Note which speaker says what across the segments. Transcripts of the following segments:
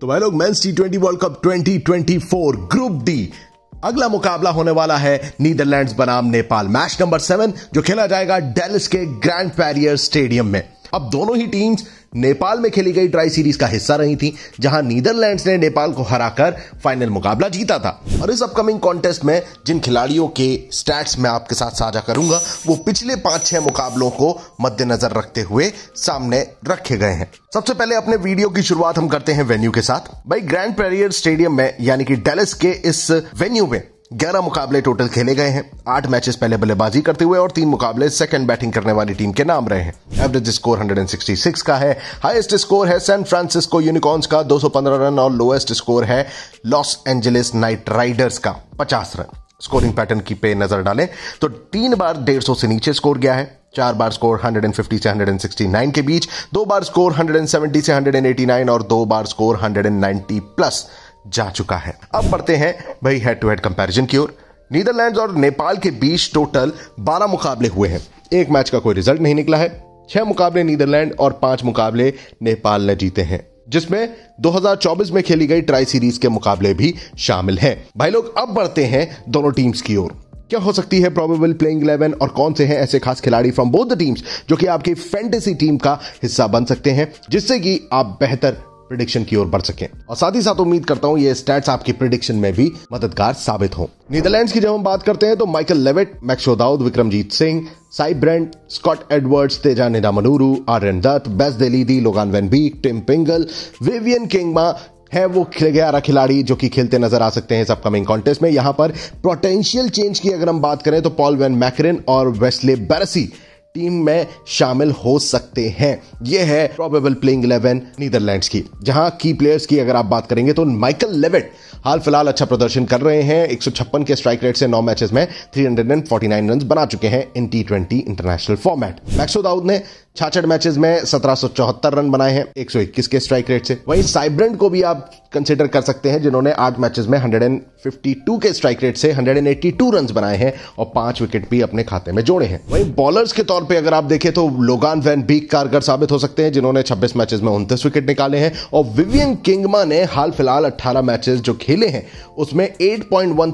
Speaker 1: तो भाई लोग men's T twenty World Cup 2024 group D अगला मुकाबला होने वाला है नीदरलैंड्स बनाम नेपाल मैच नंबर सेवन जो खेला जाएगा डेलिस के ग्रैंड पैरियर स्टेडियम में अब दोनों ही टीम्स नेपाल में खेली गई ट्राई सीरीज का हिस्सा रही थी जहां नीदरलैंड्स ने नेपाल को हराकर फाइनल मुकाबला जीता था और इस अपकमिंग कॉन्टेस्ट में जिन खिलाड़ियों के स्टैट्स मैं आपके साथ साझा करूंगा वो पिछले पांच छह मुकाबलों को मद्देनजर रखते हुए सामने रखे गए हैं सबसे पहले अपने वीडियो की शुरुआत हम करते हैं वेन्यू के साथ भाई ग्रैंड पेरियर स्टेडियम में यानी कि डेलिस के इस वेन्यू में ग्यारह मुकाबले टोटल खेले गए हैं आठ मैचेस पहले बल्लेबाजी करते हुए और तीन मुकाबले सेकंड बैटिंग करने वाली टीम के नाम रहे हैं एवरेज स्कोर 166 का है हाईएस्ट स्कोर है सैन फ्रांसिस्को यूनिकॉर्न्स का 215 रन और लोएस्ट स्कोर है लॉस एंजलिस नाइट राइडर्स का पचास रन स्कोरिंग पैटर्न की पे नजर डालें तो तीन बार डेढ़ से नीचे स्कोर गया है चार बार स्कोर 150 से 169 के बीच दो बार स्कोर 170 से 189 और दो बार स्कोर 190 प्लस जा चुका है अब बढ़ते हैं भाई हेड टू हेड कंपैरिजन की ओर नीदरलैंड्स और नेपाल के बीच टोटल 12 मुकाबले हुए हैं एक मैच का कोई रिजल्ट नहीं निकला है छह मुकाबले नीदरलैंड और पांच मुकाबले नेपाल ने जीते हैं जिसमें 2024 में खेली गई ट्राई सीरीज के मुकाबले भी शामिल हैं भाई लोग अब बढ़ते हैं दोनों टीम्स की ओर क्या हो सकती है प्रोबेबल प्लेइंग इलेवन और कौन से हैं ऐसे खास खिलाड़ी फ्रॉम बोथ द टीम्स जो कि आपकी फैंटेसी टीम का हिस्सा बन सकते हैं जिससे कि आप बेहतर प्रिडिक्शन की ओर बढ़ सकें और साथ ही साथ उम्मीद करता हूँ ये स्टैट्स आपकी प्रिडिक्शन में भी मददगार साबित हो नीदरलैंड की जब हम बात करते हैं तो Michael Levitt Dowd Vikramjit Singh Sybrand Scott Edwards Teja Nidamanuru Aryan Dutt Bas de Leede Logan van Beek Tim Pringle Vivian Kingma है वो ग्यारह खिलाड़ी जो कि खेलते नजर आ सकते हैं इस अपकमिंग कॉन्टेस्ट में यहां पर पोटेंशियल चेंज की अगर हम बात करें तो पॉल वेन मैकरिन और वेस्ले बैरसी टीम में शामिल हो सकते हैं यह है प्रोबेबल प्लेइंग इलेवन नीदरलैंड्स की जहां की प्लेयर्स की अगर आप बात करेंगे तो माइकल लेविट हाल फिलहाल अच्छा प्रदर्शन कर रहे हैं एक के स्ट्राइक रेट से नौ मैचेस में थ्री रन बना चुके हैं इन T twenty international format Max O'Dowd ने छाछठ मैचेस में सत्रह रन बनाए हैं 121 के स्ट्राइक रेट से वहीं साइब्रेंट को भी आप कंसिडर कर सकते हैं जिन्होंने आठ मैचेस में 152 के स्ट्राइक रेट से 182 रन बनाए हैं और पांच विकेट भी अपने खाते में जोड़े हैं वहीं बॉलर्स के तौर पे अगर आप देखें तो लोगान वैन बीक कारगर साबित हो सकते हैं जिन्होंने 26 मैचेस में उनतीस विकेट निकाले हैं और विवियन किंगमा ने हाल फिलहाल अट्ठारह मैचेस जो खेले हैं उसमें एट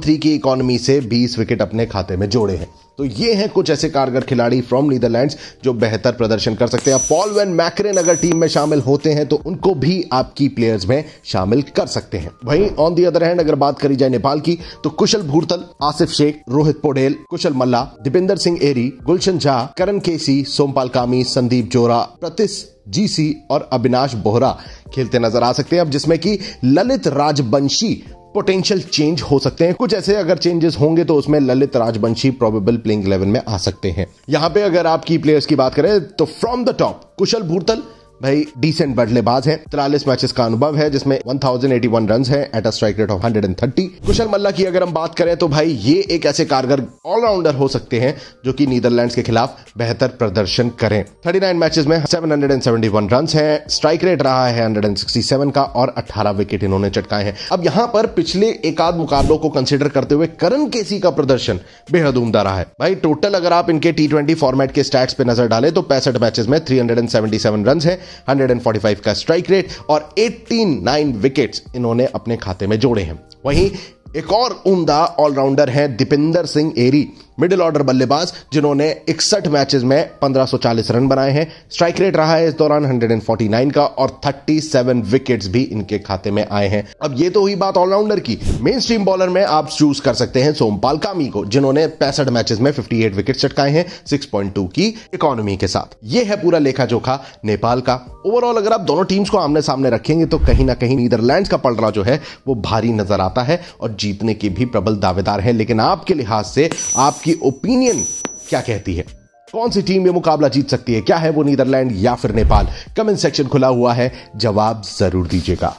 Speaker 1: की इकोनॉमी से बीस विकेट अपने खाते में जोड़े हैं तो ये हैं कुछ ऐसे कारगर खिलाड़ी फ्रॉम नीदरलैंड्स जो बेहतर प्रदर्शन रोटेशन कर सकते हैं पॉल वेन मैकरेन अगर टीम में शामिल होते हैं तो उनको भी आप की प्लेयर्स में शामिल कर सकते हैं वहीं ऑन दी अदर हैंड अगर बात करी जाए नेपाल की तो कुशल भूरतल आसिफ शेख रोहित पोडेल कुशल मल्ला दीपेंद्र सिंह एरी गुलशन झा करण केसी सोमपाल कामी संदीप जोरा प्रतिस जीसी और अविनाश बोहरा खेलते नजर आ सकते हैं अब जिसमें कि ललित राजबंशी पोटेंशियल चेंज हो सकते हैं कुछ ऐसे अगर चेंजेस होंगे तो उसमें Lalit Rajbanshi probable playing eleven में आ सकते हैं यहां पे अगर आप की प्लेयर्स की बात करें तो फ्रॉम द टॉप कुशल भूतल भाई डिसेंट बल्लेबाज है तिरालीस मैचेस का अनुभव है जिसमें 1081 रन है at a strike rate of 130 Kushal Malla की अगर हम बात करें तो भाई ये एक ऐसे कारगर ऑलराउंडर हो सकते हैं जो कि नीदरलैंड्स के खिलाफ बेहतर प्रदर्शन करें 39 मैचेस में 771 रन है स्ट्राइक रेट रहा है 167 का और 18 विकेट इन्होंने चटकाए हैं अब यहां पर पिछले एक आध मुकाबलों को कंसिडर करते हुए करण केसी का प्रदर्शन बेहद उमदा रहा है भाई टोटल अगर आप इनके टी फॉर्मेट के स्टैट्स पे नजर डालें तो पैंसठ मैचेस में थ्री सेवन रन है 145 का स्ट्राइक रेट और 89 विकेट्स इन्होंने अपने खाते में जोड़े हैं वहीं एक और उमदा ऑलराउंडर हैं दीपिंदर सिंह एरी मिडिल ऑर्डर बल्लेबाज जिन्होंने इकसठ मैचेस में 1540 रन बनाए हैं स्ट्राइक रेट रहा है इस दौरान 149 का और 37 विकेट्स भी इनके खाते में आए हैं अब ये तो हुई बात ऑलराउंडर की मेन स्ट्रीम बॉलर में आप चूज कर सकते हैं सोमपाल कामी को जिन्होंने पैंसठ मैचेस में 58 विकेट चटकाए हैं 6.2 की इकोनॉमी के साथ ये है पूरा लेखा जोखा नेपाल का ओवरऑल अगर आप दोनों टीम्स को आमने सामने रखेंगे तो कहीं ना कहीं नीदरलैंड का पलड़ा जो है वो भारी नजर आता है और जीतने के भी प्रबल दावेदार है लेकिन आपके लिहाज से आप आपकी ओपिनियन क्या कहती है कौन सी टीम ये मुकाबला जीत सकती है क्या है वो नीदरलैंड या फिर नेपाल कमेंट सेक्शन खुला हुआ है जवाब जरूर दीजिएगा